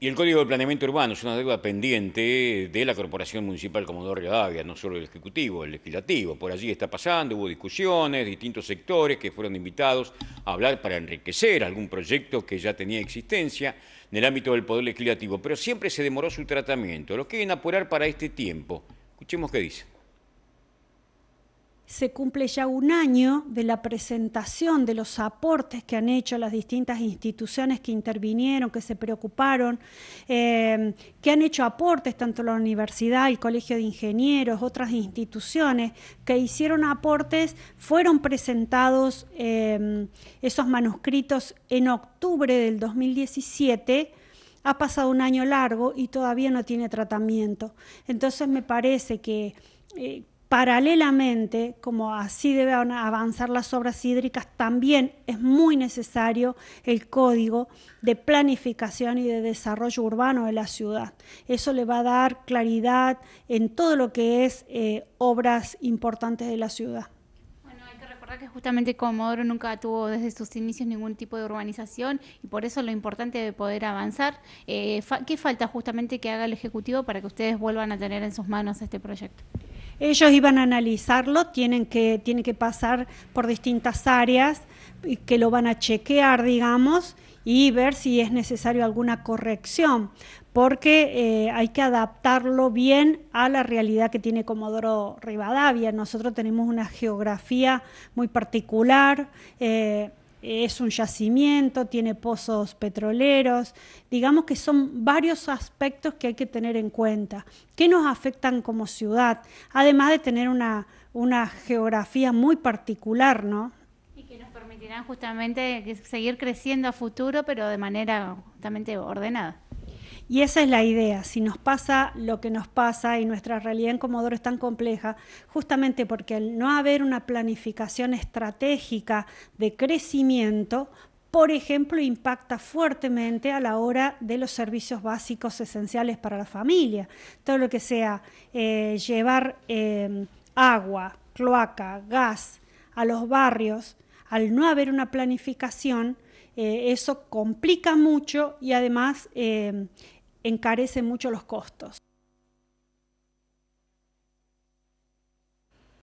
Y el Código de Planeamiento Urbano es una deuda pendiente de la Corporación Municipal Comodoro Rivadavia, no solo el Ejecutivo, el Legislativo. Por allí está pasando, hubo discusiones, distintos sectores que fueron invitados a hablar para enriquecer algún proyecto que ya tenía existencia en el ámbito del Poder Legislativo, pero siempre se demoró su tratamiento. Lo quieren apurar para este tiempo. Escuchemos qué dice se cumple ya un año de la presentación de los aportes que han hecho las distintas instituciones que intervinieron, que se preocuparon, eh, que han hecho aportes, tanto la universidad, el Colegio de Ingenieros, otras instituciones que hicieron aportes, fueron presentados em, esos manuscritos en octubre del 2017 ha pasado un año largo y todavía no tiene tratamiento. Entonces me parece que eh, Paralelamente, como así deben avanzar las obras hídricas, también es muy necesario el código de planificación y de desarrollo urbano de la ciudad. Eso le va a dar claridad en todo lo que es eh, obras importantes de la ciudad Bueno, hay que recordar que justamente Comodoro nunca tuvo desde sus inicios ningún tipo de urbanización y por eso lo importante de poder avanzar. Eh, ¿Qué falta justamente que haga el Ejecutivo para que ustedes vuelvan a tener en sus manos este proyecto? Ellos iban a analizarlo, tienen que, tienen que pasar por distintas áreas que lo van a chequear, digamos, y ver si es necesario alguna corrección, porque eh, hay que adaptarlo bien a la realidad que tiene Comodoro Rivadavia. Nosotros tenemos una geografía muy particular. Eh, es un yacimiento, tiene pozos petroleros, digamos que son varios aspectos que hay que tener en cuenta, que nos afectan como ciudad, además de tener una, una geografía muy particular, ¿no? Y que nos permitirán justamente seguir creciendo a futuro, pero de manera justamente ordenada. Y esa es la idea. Si nos pasa lo que nos pasa y nuestra realidad en Comodoro es tan compleja, justamente porque el no haber una planificación estratégica de crecimiento, por ejemplo, impacta fuertemente a la hora de los servicios básicos esenciales para la familia. Todo lo que sea eh, llevar eh, agua, cloaca, gas a los barrios al no haber una planificación, eh, eso complica mucho y además eh, encarece mucho los costos.